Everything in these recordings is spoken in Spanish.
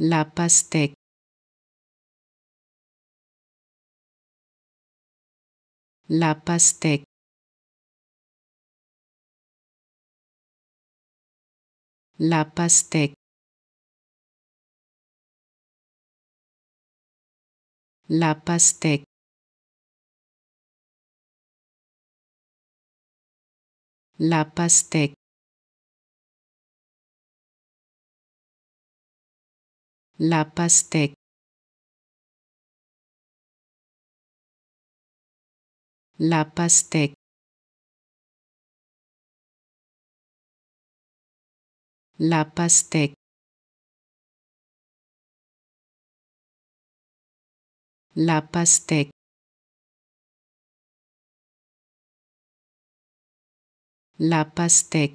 La Pastec. La Pastec. La Pastec. La Pastec. La Pastec. La Pastec. La Pastec. La Pastec. La Pastec. La Pastec.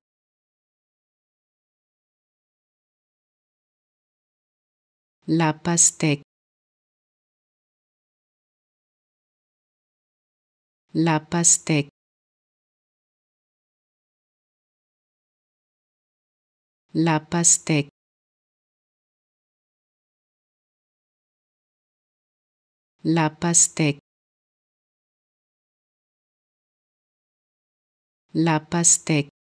La pastèque. La pastèque. La pastèque. La pastèque. La pastèque.